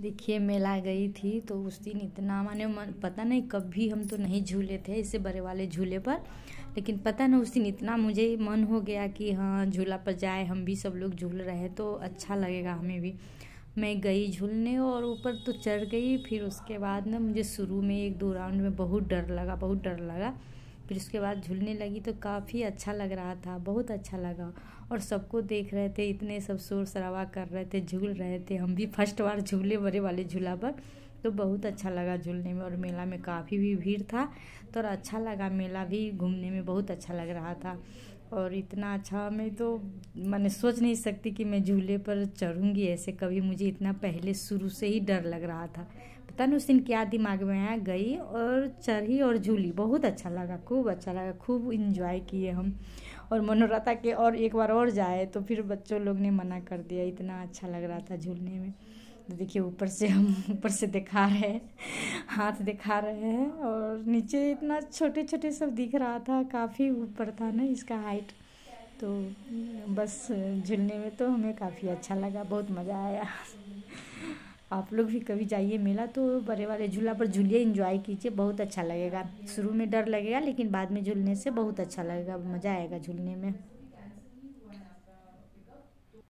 देखिए मेला गई थी तो उस दिन इतना माने मन पता नहीं कभी हम तो नहीं झूले थे इससे बड़े वाले झूले पर लेकिन पता नहीं उस दिन इतना मुझे मन हो गया कि हाँ झूला पर जाए हम भी सब लोग झूल रहे हैं तो अच्छा लगेगा हमें भी मैं गई झूलने और ऊपर तो चढ़ गई फिर उसके बाद ना मुझे शुरू में एक दो राउंड में बहुत डर लगा बहुत डर लगा फिर उसके बाद झूलने लगी तो काफ़ी अच्छा लग रहा था बहुत अच्छा लगा और सबको देख रहे थे इतने सब शोर शराबा कर रहे थे झूल रहे थे हम भी फर्स्ट बार झूले बड़े वाले झूला पर तो बहुत अच्छा लगा झूलने में और मेला में काफ़ी भी भीड़ था तो अच्छा लगा मेला भी घूमने में बहुत अच्छा लग रहा था और इतना अच्छा मैं तो मैंने सोच नहीं सकती कि मैं झूले पर चढ़ूँगी ऐसे कभी मुझे इतना पहले शुरू से ही डर लग रहा था पता नहीं उस दिन क्या दिमाग में आया गई और चढ़ी और झूली बहुत अच्छा लगा खूब अच्छा लगा खूब इंजॉय किए हम और मनोरथा के कि और एक बार और जाए तो फिर बच्चों लोग ने मना कर दिया इतना अच्छा लग रहा था झूलने में तो देखिए ऊपर से हम ऊपर से दिखा रहे हैं हाथ दिखा रहे हैं और नीचे इतना छोटे छोटे सब दिख रहा था काफ़ी ऊपर था ना इसका हाइट तो बस झूलने में तो हमें काफ़ी अच्छा लगा बहुत मज़ा आया आप लोग भी कभी जाइए मेला तो बड़े वाले झूला पर झूलिए इंजॉय कीजिए बहुत अच्छा लगेगा शुरू में डर लगेगा लेकिन बाद में झूलने से बहुत अच्छा लगेगा मज़ा आएगा झूलने में